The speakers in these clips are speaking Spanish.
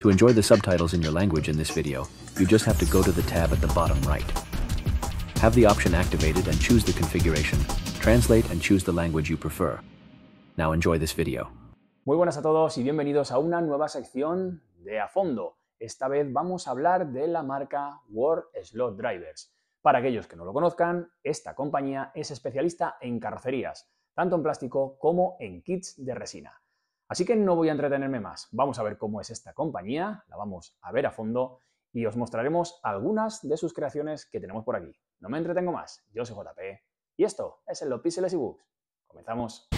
To enjoy the subtitles in your language in this video, you just have to go to the tab at the bottom right. Have the option activated and choose the configuration, translate and choose the language you prefer. Now enjoy this video. Muy buenas a todos y bienvenidos a una nueva sección de A Fondo. Esta vez vamos a hablar de la marca World Slot Drivers. Para aquellos que no lo conozcan, esta compañía es especialista en carrocerías, tanto en plástico como en kits de resina. Así que no voy a entretenerme más. Vamos a ver cómo es esta compañía, la vamos a ver a fondo y os mostraremos algunas de sus creaciones que tenemos por aquí. No me entretengo más, yo soy JP y esto es el los Píxeles y Books. Comenzamos.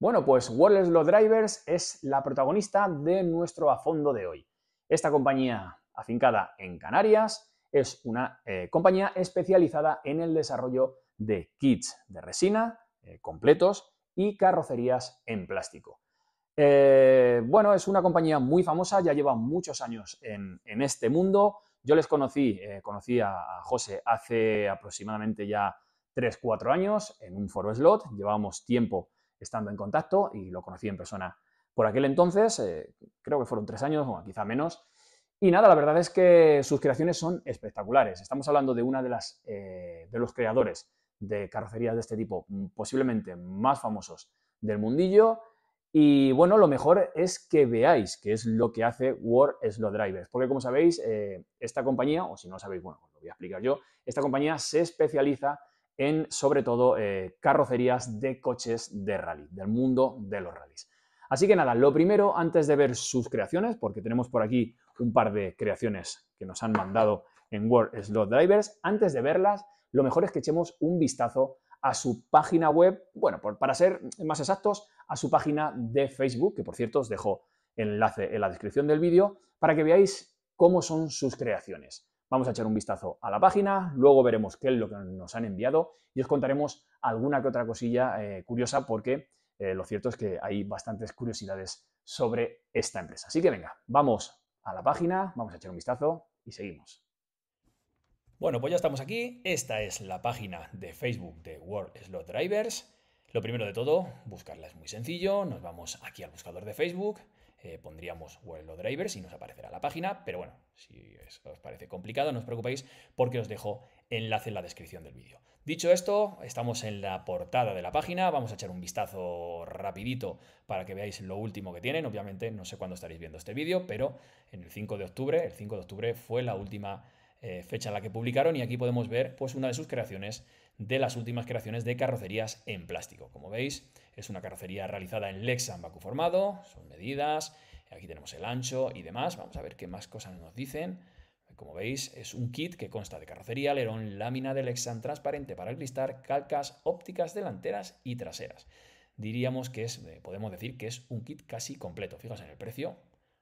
Bueno, pues Wallace Low Drivers es la protagonista de nuestro a fondo de hoy. Esta compañía afincada en Canarias, es una eh, compañía especializada en el desarrollo de kits de resina eh, completos y carrocerías en plástico. Eh, bueno, es una compañía muy famosa, ya lleva muchos años en, este mundo. Yo les conocí, conocí a, José hace aproximadamente ya 3-4 años en un foro slot, llevábamos tiempo estando en contacto y lo conocí en persona por aquel entonces, creo que fueron 3 años o quizá menos, y nada, la verdad es que sus creaciones son espectaculares. Estamos hablando de uno de eh, de los creadores de carrocerías de este tipo, mm, posiblemente más famosos del mundillo. Y bueno, lo mejor es que veáis qué es lo que hace War Slow Drivers, porque como sabéis, eh, esta compañía, o si no sabéis, bueno, os lo voy a explicar yo, esta compañía se especializa en, sobre todo, eh, carrocerías de coches de rally, del mundo de los rallies. Así que nada, lo primero, antes de ver sus creaciones, porque tenemos por aquí un par de creaciones que nos han mandado en Word Slot Drivers. Antes de verlas, lo mejor es que echemos un vistazo a su página web, bueno, para ser más exactos, a su página de Facebook, que por cierto os dejo el enlace en la descripción del vídeo, para que veáis cómo son sus creaciones. Vamos a echar un vistazo a la página, luego veremos qué es lo que nos han enviado y os contaremos alguna que otra cosilla eh, curiosa porque eh, lo cierto es que hay bastantes curiosidades sobre esta empresa. Así que venga, vamos a la página, vamos a echar un vistazo y seguimos. Bueno, pues ya estamos aquí. Esta es la página de Facebook de World Slot Drivers. Lo primero de todo, buscarla es muy sencillo. Nos vamos aquí al buscador de Facebook, eh, pondríamos World Slot Drivers y nos aparecerá la página. Pero bueno, si os parece complicado, no os preocupéis porque os dejo enlace en la descripción del vídeo. Dicho esto, estamos en la portada de la página, vamos a echar un vistazo rapidito para que veáis lo último que tienen. Obviamente no sé cuándo estaréis viendo este vídeo, pero en el 5 de octubre, el 5 de octubre fue la última eh, fecha en la que publicaron y aquí podemos ver pues una de sus creaciones de las últimas creaciones de carrocerías en plástico. Como veis, es una carrocería realizada en Lexan formado. son medidas, aquí tenemos el ancho y demás. Vamos a ver qué más cosas nos dicen. Como veis, es un kit que consta de carrocería, alerón, lámina de Lexan transparente para el cristal, calcas ópticas delanteras y traseras. Diríamos que es, eh, podemos decir que es un kit casi completo. Fijaos en el precio,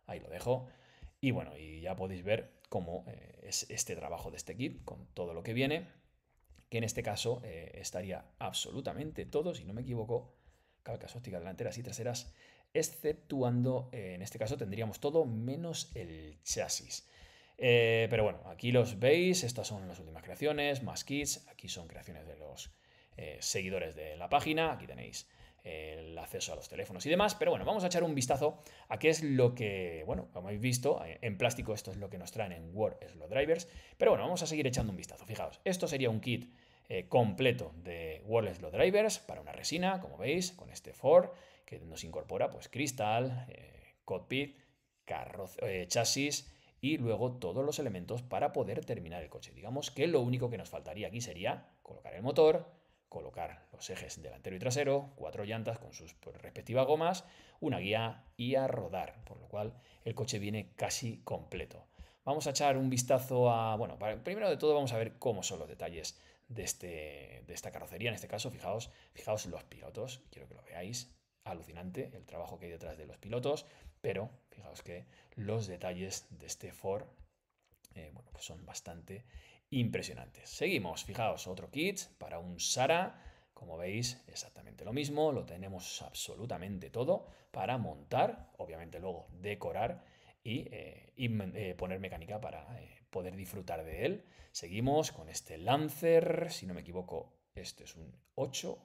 ahí lo dejo. Y bueno, y ya podéis ver cómo eh, es este trabajo de este kit con todo lo que viene, que en este caso eh, estaría absolutamente todo, si no me equivoco, calcas ópticas delanteras y traseras, exceptuando, en este caso tendríamos todo menos el chasis. Eh, pero bueno, aquí los veis, estas son las últimas creaciones, más kits, aquí son creaciones de los eh, seguidores de la página, aquí tenéis el acceso a los teléfonos y demás, pero bueno, vamos a echar un vistazo a qué es lo que, bueno, como habéis visto, eh, en plástico esto es lo que nos traen en Word Drivers, pero bueno, vamos a seguir echando un vistazo, fijaos, esto sería un kit completo de Word Slow Drivers para una resina, como veis, con este Ford, que nos incorpora pues cristal, eh, cockpit, chasis, y luego todos los elementos para poder terminar el coche. Digamos que lo único que nos faltaría aquí sería colocar el motor, colocar los ejes delantero y trasero, cuatro llantas con sus respectivas gomas, una guía y a rodar, por lo cual el coche viene casi completo. Vamos a echar un vistazo a, bueno, primero de todo vamos a ver cómo son los detalles de, este, de esta carrocería, en este caso, fijaos, fijaos los pilotos, quiero que lo veáis, alucinante el trabajo que hay detrás de los pilotos, pero Fijaos que los detalles de este Ford eh, pues son bastante impresionantes. Seguimos, fijaos, otro kit para un Sara. Como veis, exactamente lo mismo, lo tenemos absolutamente todo para montar, obviamente luego decorar y, eh, eh, poner mecánica para poder disfrutar de él. Seguimos con este Lancer, si no me equivoco, este es un 8,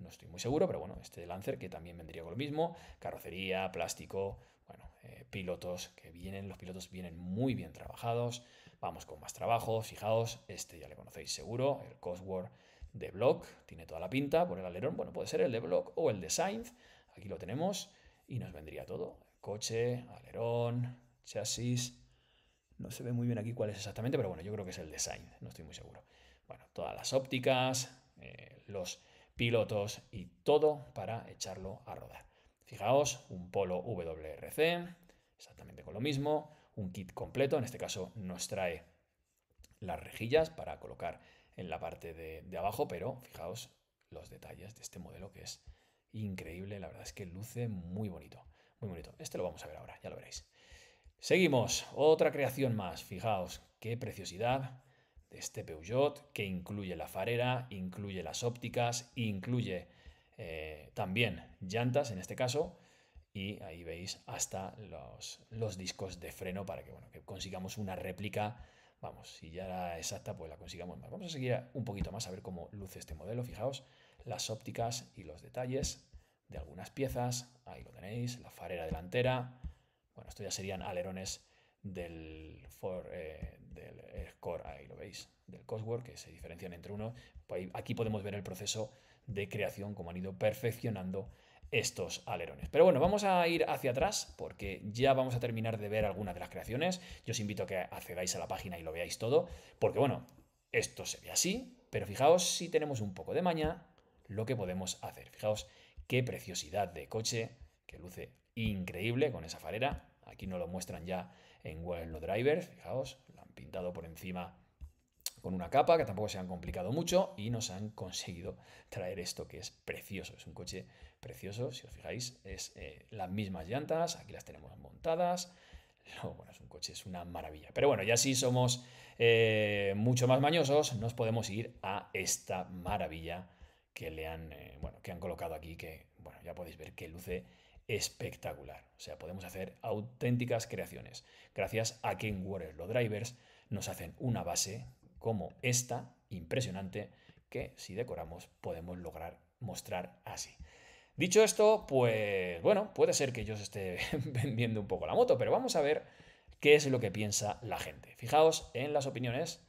no estoy muy seguro, pero bueno, este Lancer que también vendría con lo mismo, carrocería, plástico, bueno, eh, pilotos que vienen, los pilotos vienen muy bien trabajados, vamos con más trabajo, fijaos, este ya le conocéis seguro, el Cosworth de Block, tiene toda la pinta por el alerón, bueno, puede ser el de Block o el de Sainz, aquí lo tenemos y nos vendría todo, coche, alerón, chasis, no se ve muy bien aquí cuál es exactamente, pero bueno, yo creo que es el de Sainz, no estoy muy seguro. Bueno, todas las ópticas, eh, los pilotos y todo para echarlo a rodar. Fijaos, un polo WRC, exactamente con lo mismo, un kit completo, en este caso nos trae las rejillas para colocar en la parte de, abajo, pero fijaos los detalles de este modelo que es increíble, la verdad es que luce muy bonito, muy bonito. Este lo vamos a ver ahora, ya lo veréis. Seguimos, otra creación más, fijaos qué preciosidad de este Peugeot que incluye la farera, incluye las ópticas, incluye eh, también llantas en este caso, y ahí veis hasta los, los discos de freno para que, bueno, que consigamos una réplica, vamos, si ya era exacta, pues la consigamos más. Vamos a seguir un poquito más a ver cómo luce este modelo, fijaos, las ópticas y los detalles de algunas piezas, ahí lo tenéis, la farera delantera, bueno, esto ya serían alerones del, for, eh, del eh, Core, ahí lo veis, del Cosworth, que se diferencian entre uno. Pues aquí podemos ver el proceso de creación, como han ido perfeccionando estos alerones. Pero bueno, vamos a ir hacia atrás porque ya vamos a terminar de ver algunas de las creaciones. Yo os invito a que accedáis a la página y lo veáis todo, porque bueno, esto se ve así, pero fijaos si tenemos un poco de maña lo que podemos hacer. Fijaos qué preciosidad de coche, que luce increíble con esa farera. Aquí no lo muestran ya en Well Drivers, fijaos, lo han pintado por encima con una capa que tampoco se han complicado mucho y nos han conseguido traer esto que es precioso. Es un coche precioso, si os fijáis, es eh, las mismas llantas, aquí las tenemos montadas. bueno, es un coche, es una maravilla. Pero bueno, ya si somos eh, mucho más mañosos, nos podemos ir a esta maravilla que le han, eh, bueno, que han colocado aquí, que, bueno, ya podéis ver que luce espectacular. O sea, podemos hacer auténticas creaciones. Gracias a que en los drivers nos hacen una base como esta, impresionante, que si decoramos podemos lograr mostrar así. Dicho esto, pues bueno, puede ser que yo os esté vendiendo un poco la moto, pero vamos a ver qué es lo que piensa la gente. Fijaos en las opiniones,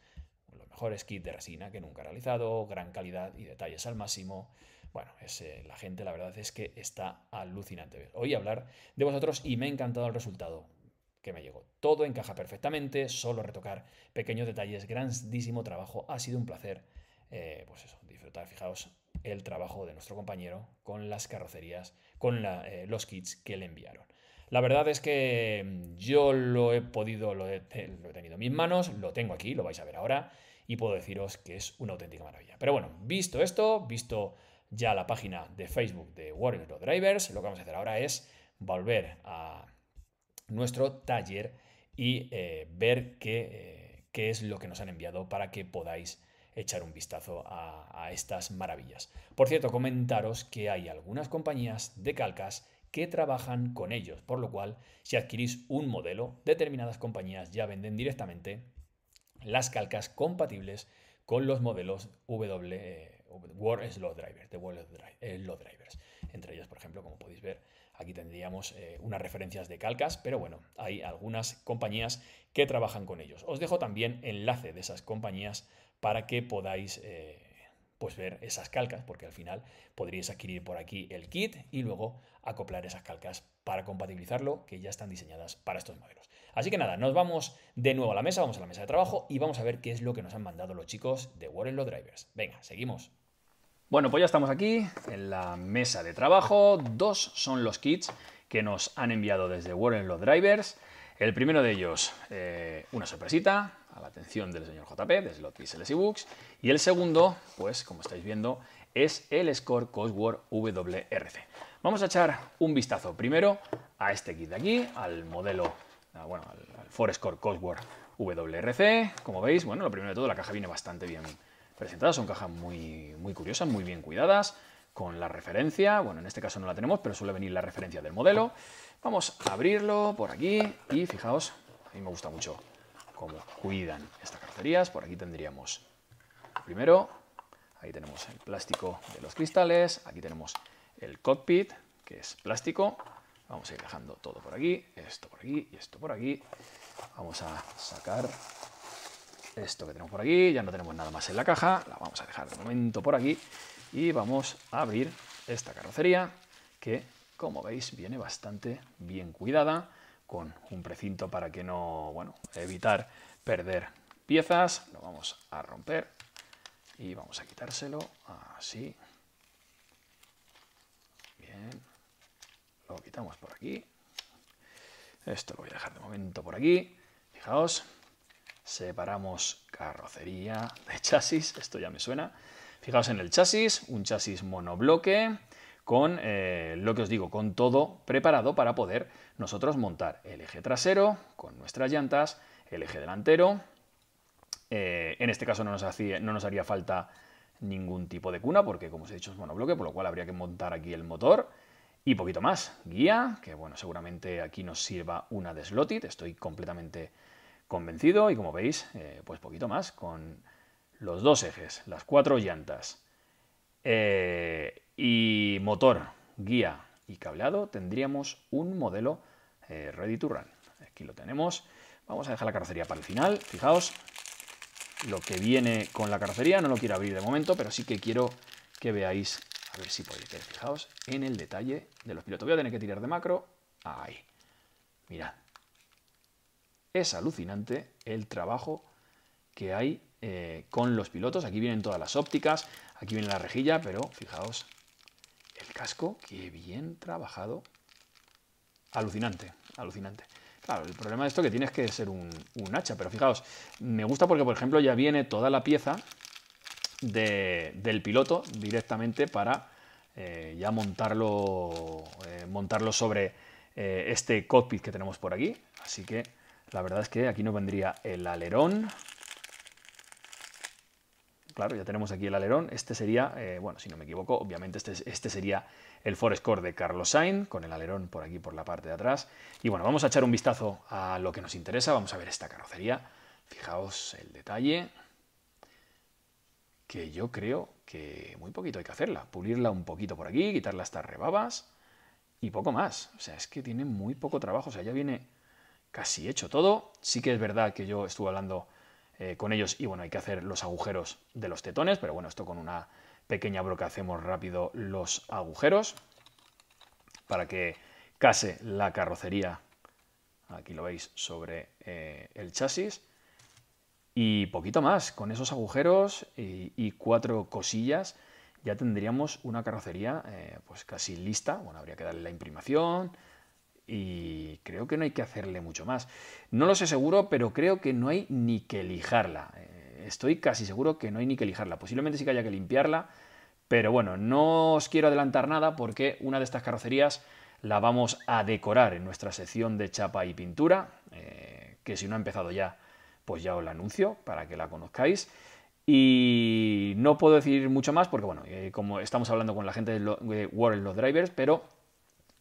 los mejores kits de resina que nunca he realizado, gran calidad y detalles al máximo. Bueno, la gente la verdad es que está alucinante. Oí hablar de vosotros y me ha encantado el resultado que me llegó. Todo encaja perfectamente, solo retocar pequeños detalles, grandísimo trabajo. Ha sido un placer, eh, pues eso, disfrutar, fijaos, el trabajo de nuestro compañero con las carrocerías, con eh, los kits que le enviaron. La verdad es que mm, yo lo he podido, lo he, tenido en mis manos, lo tengo aquí, lo vais a ver ahora, y puedo deciros que es una auténtica maravilla. Pero bueno, visto esto, visto ya la página de Facebook de Warrior Drivers, lo que vamos a hacer ahora es volver a nuestro taller y eh, ver qué, eh, qué, es lo que nos han enviado para que podáis echar un vistazo a, estas maravillas. Por cierto, comentaros que hay algunas compañías de calcas que trabajan con ellos, por lo cual si adquirís un modelo, determinadas compañías ya venden directamente las calcas compatibles con los modelos w, eh, Word Drivers, Drivers, entre ellos, por ejemplo, como podéis ver, Aquí tendríamos eh, unas referencias de calcas, pero bueno, hay algunas compañías que trabajan con ellos. Os dejo también enlace de esas compañías para que podáis... Eh, pues ver esas calcas, porque al final podríais adquirir por aquí el kit y luego acoplar esas calcas para compatibilizarlo, que ya están diseñadas para estos modelos. Así que nada, nos vamos de nuevo a la mesa, vamos a la mesa de trabajo y vamos a ver qué es lo que nos han mandado los chicos de Warren Drivers. Venga, seguimos. Bueno, pues ya estamos aquí en la mesa de trabajo. Dos son los kits que nos han enviado desde Warren los Drivers. El primero de ellos, eh, una sorpresita a la atención del señor JP, desde los Pixels y Books. Y el segundo, pues como estáis viendo, es el Score Cosworth WRC. Vamos a echar un vistazo primero a este kit de aquí, al modelo, ah, bueno, al Forescore Cosworth WRC. Como veis, bueno, lo primero de todo, la caja viene bastante bien presentadas. Son cajas muy, muy curiosas, muy bien cuidadas, con la referencia. Bueno, en este caso no la tenemos, pero suele venir la referencia del modelo. Vamos a abrirlo por aquí y fijaos, a mí me gusta mucho cómo cuidan estas carterías. Por aquí tendríamos primero, ahí tenemos el plástico de los cristales, aquí tenemos el cockpit, que es plástico. Vamos a ir dejando todo por aquí, esto por aquí y esto por aquí. Vamos a sacar esto que tenemos por aquí, ya no tenemos nada más en la caja, la vamos a dejar de momento por aquí y vamos a abrir esta carrocería que, como veis, viene bastante bien cuidada con un precinto para que no, bueno, evitar perder piezas. Lo vamos a romper y vamos a quitárselo así. Bien, lo quitamos por aquí. Esto lo voy a dejar de momento por aquí. Fijaos, Separamos carrocería de chasis, esto ya me suena. Fijaos en el chasis, un chasis monobloque con eh, lo que os digo, con todo preparado para poder nosotros montar el eje trasero con nuestras llantas, el eje delantero. Eh, en este caso no nos, hacía, no nos haría falta ningún tipo de cuna porque como os he dicho es monobloque, por lo cual habría que montar aquí el motor y poquito más. Guía, que bueno, seguramente aquí nos sirva una de Slotit, estoy completamente convencido y como veis, eh, pues poquito más con los dos ejes, las cuatro llantas eh, y motor, guía y cableado, tendríamos un modelo eh, ready to run. Aquí lo tenemos. Vamos a dejar la carrocería para el final. Fijaos lo que viene con la carrocería. No lo quiero abrir de momento, pero sí que quiero que veáis, a ver si podéis ver, fijaos en el detalle de los pilotos. Voy a tener que tirar de macro. Ahí. Mirad, es alucinante el trabajo que hay eh, con los pilotos. Aquí vienen todas las ópticas, aquí viene la rejilla, pero fijaos, el casco, qué bien trabajado. Alucinante, alucinante. Claro, el problema de esto es que tienes que ser un, hacha, pero fijaos, me gusta porque, por ejemplo, ya viene toda la pieza del piloto directamente para eh, ya montarlo, eh, montarlo sobre este cockpit que tenemos por aquí. Así que la verdad es que aquí no vendría el alerón. Claro, ya tenemos aquí el alerón. Este sería, eh, bueno, si no me equivoco, obviamente este, este sería el Forescore de Carlos Sainz, con el alerón por aquí, por la parte de atrás. Y bueno, vamos a echar un vistazo a lo que nos interesa. Vamos a ver esta carrocería. Fijaos el detalle, que yo creo que muy poquito hay que hacerla. Pulirla un poquito por aquí, quitarla estas rebabas y poco más. O sea, es que tiene muy poco trabajo. O sea, ya viene casi hecho todo. Sí que es verdad que yo estuve hablando eh, con ellos y bueno, hay que hacer los agujeros de los tetones, pero bueno, esto con una pequeña broca hacemos rápido los agujeros para que case la carrocería, aquí lo veis, sobre eh, el chasis. Y poquito más, con esos agujeros y, cuatro cosillas ya tendríamos una carrocería eh, pues casi lista. Bueno, habría que darle la imprimación, y creo que no hay que hacerle mucho más. No lo sé seguro, pero creo que no hay ni que lijarla. Eh, estoy casi seguro que no hay ni que lijarla. Posiblemente sí que haya que limpiarla, pero bueno, no os quiero adelantar nada porque una de estas carrocerías la vamos a decorar en nuestra sección de chapa y pintura, eh, que si no ha empezado ya, pues ya os la anuncio para que la conozcáis. Y no puedo decir mucho más porque, bueno, eh, como estamos hablando con la gente de, World Los Drivers, pero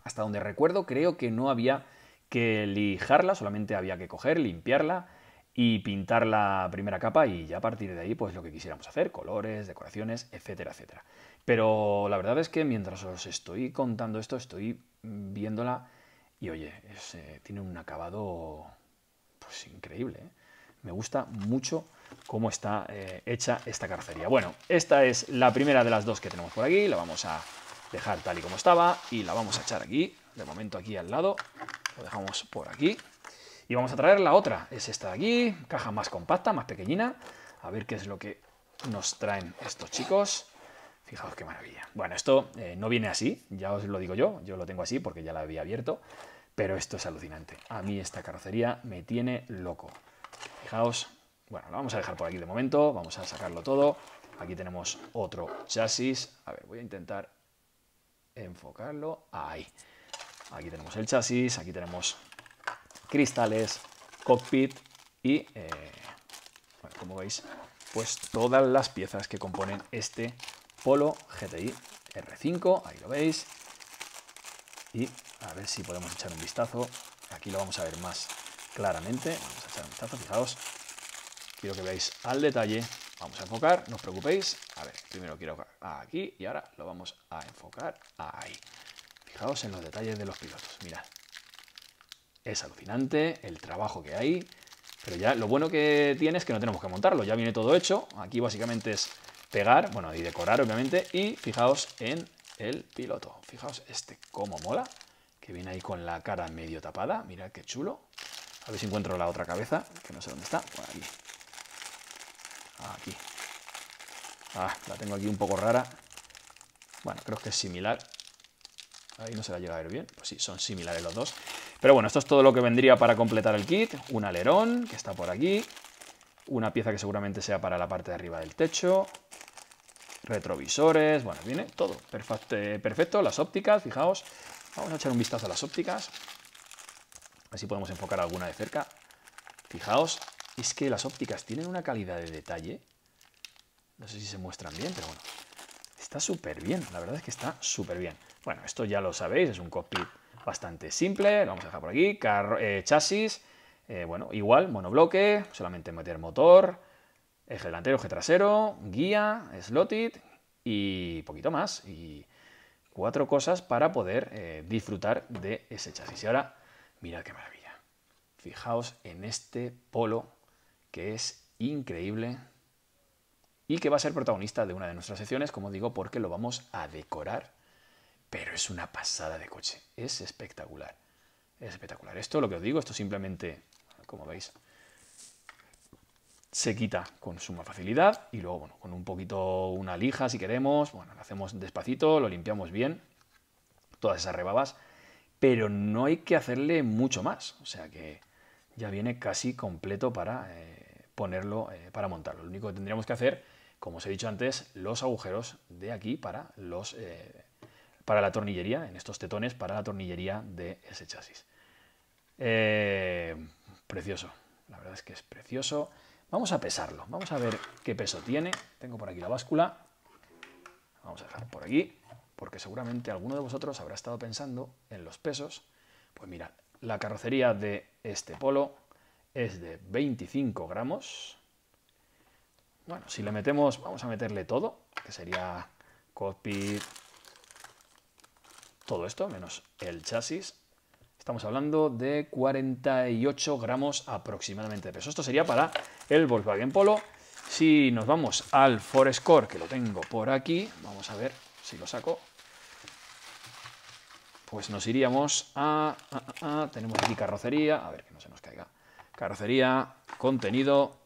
hasta donde recuerdo, creo que no había que lijarla, solamente había que coger, limpiarla y pintar la primera capa y ya a partir de ahí pues lo que quisiéramos hacer, colores, decoraciones, etcétera, etcétera. Pero la verdad es que mientras os estoy contando esto estoy viéndola y oye, eh, tiene un acabado pues increíble. ¿eh? Me gusta mucho cómo está eh, hecha esta carrocería. Bueno, esta es la primera de las dos que tenemos por aquí, la vamos a dejar tal y como estaba y la vamos a echar aquí, de momento aquí al lado, lo dejamos por aquí. Y vamos a traer la otra, es esta de aquí, caja más compacta, más pequeñina, a ver qué es lo que nos traen estos chicos. Fijaos qué maravilla. Bueno, esto eh, no viene así, ya os lo digo yo, yo lo tengo así porque ya la había abierto, pero esto es alucinante. A mí esta carrocería me tiene loco. Fijaos, bueno, lo vamos a dejar por aquí de momento, vamos a sacarlo todo. Aquí tenemos otro chasis. A ver, voy a intentar enfocarlo ahí. Aquí tenemos el chasis, aquí tenemos cristales, cockpit y, eh, como veis, pues todas las piezas que componen este Polo GTI R5, ahí lo veis. Y a ver si podemos echar un vistazo. Aquí lo vamos a ver más claramente. Vamos a echar un vistazo, fijaos. Quiero que veáis al detalle Vamos a enfocar, no os preocupéis. A ver, primero quiero aquí y ahora lo vamos a enfocar ahí. Fijaos en los detalles de los pilotos, mirad. Es alucinante el trabajo que hay, pero ya lo bueno que tiene es que no tenemos que montarlo, ya viene todo hecho. Aquí básicamente es pegar, bueno, y decorar obviamente, y fijaos en el piloto. Fijaos este cómo mola, que viene ahí con la cara medio tapada, mirad qué chulo. A ver si encuentro la otra cabeza, que no sé dónde está, por Aquí. Ah, la tengo aquí un poco rara. Bueno, creo que es similar. Ahí no se la llega a ver bien. Pues sí, son similares los dos. Pero bueno, esto es todo lo que vendría para completar el kit. Un alerón, que está por aquí. Una pieza que seguramente sea para la parte de arriba del techo. Retrovisores. Bueno, viene todo. Perfecto. Eh, las ópticas, fijaos. Vamos a echar un vistazo a las ópticas. Así podemos enfocar alguna de cerca. Fijaos, es que las ópticas tienen una calidad de detalle. No sé si se muestran bien, pero bueno. Está súper bien, la verdad es que está súper bien. Bueno, esto ya lo sabéis, es un cockpit bastante simple. Lo vamos a dejar por aquí. Carro, eh, chasis, eh, bueno, igual, monobloque, solamente meter motor, eje delantero, eje trasero, guía, slotted y poquito más. Y cuatro cosas para poder eh, disfrutar de ese chasis. Y ahora, mirad qué maravilla. Fijaos en este polo que es increíble y que va a ser protagonista de una de nuestras secciones, como digo, porque lo vamos a decorar. Pero es una pasada de coche, es espectacular. Es espectacular. Esto lo que os digo, esto simplemente, como veis, se quita con suma facilidad y luego, bueno, con un poquito, una lija si queremos, bueno, lo hacemos despacito, lo limpiamos bien, todas esas rebabas, pero no hay que hacerle mucho más. O sea que ya viene casi completo para eh, ponerlo, eh, para montarlo. Lo único que tendríamos que hacer, como os he dicho antes, los agujeros de aquí para, los, eh, para la tornillería, en estos tetones, para la tornillería de ese chasis. precioso, la verdad es que es precioso. Vamos a pesarlo, vamos a ver qué peso tiene. Tengo por aquí la báscula, vamos a dejar por aquí, porque seguramente alguno de vosotros habrá estado pensando en los pesos. Pues mirad, la carrocería de este Polo es de 25 gramos. Bueno, si le metemos, vamos a meterle todo, que sería copy, todo esto, menos el chasis. Estamos hablando de 48 gramos aproximadamente de peso. Esto sería para el Volkswagen Polo. Si nos vamos al Forescore, que lo tengo por aquí, vamos a ver si lo saco pues nos iríamos a, Tenemos aquí carrocería, a ver que no se nos caiga. Carrocería, contenido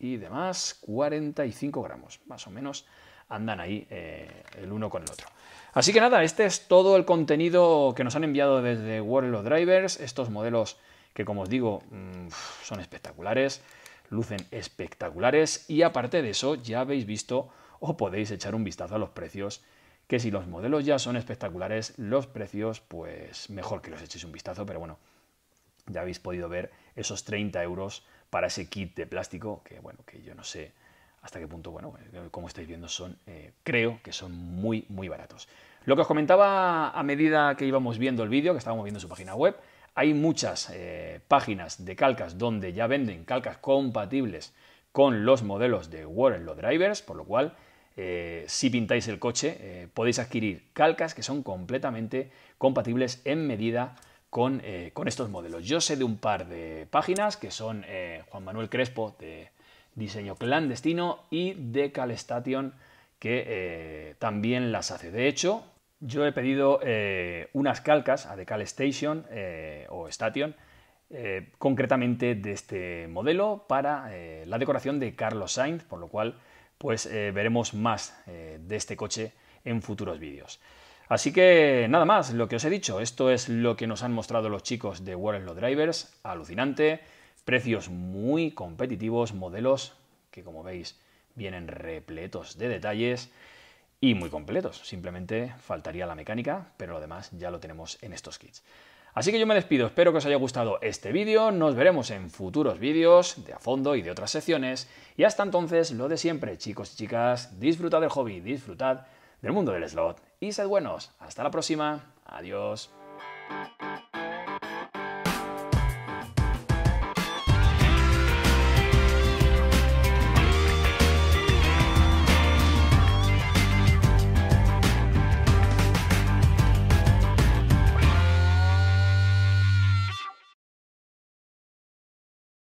y demás, 45 gramos, más o menos andan ahí eh, el uno con el otro. Así que nada, este es todo el contenido que nos han enviado desde World of Drivers, estos modelos que como os digo mm, son espectaculares, lucen espectaculares y aparte de eso ya habéis visto o podéis echar un vistazo a los precios que si los modelos ya son espectaculares, los precios, pues mejor que los echéis un vistazo, pero bueno, ya habéis podido ver esos 30 euros para ese kit de plástico, que bueno, que yo no sé hasta qué punto, bueno, eh, como estáis viendo, son, eh, creo que son muy, muy baratos. Lo que os comentaba a medida que íbamos viendo el vídeo, que estábamos viendo su página web, hay muchas eh, páginas de calcas donde ya venden calcas compatibles con los modelos de Warren Drivers, por lo cual eh, si pintáis el coche, eh, podéis adquirir calcas que son completamente compatibles en medida eh, con, estos modelos. Yo sé de un par de páginas que son Juan Manuel Crespo de Diseño Clandestino y de Station que también las hace. De hecho, yo he pedido unas calcas a Decal Station o Station, concretamente de este modelo, para la decoración de Carlos Sainz, por lo cual pues eh, veremos más eh, de este coche en futuros vídeos. Así que nada más, lo que os he dicho, esto es lo que nos han mostrado los chicos de Warrenlo Drivers, alucinante, precios muy competitivos, modelos que como veis vienen repletos de detalles y muy completos, simplemente faltaría la mecánica, pero lo demás ya lo tenemos en estos kits. Así que yo me despido, espero que os haya gustado este vídeo, nos veremos en futuros vídeos de a fondo y de otras secciones, y hasta entonces lo de siempre, chicos y chicas, disfrutad del hobby, disfrutad del mundo del slot, y sed buenos, hasta la próxima, adiós.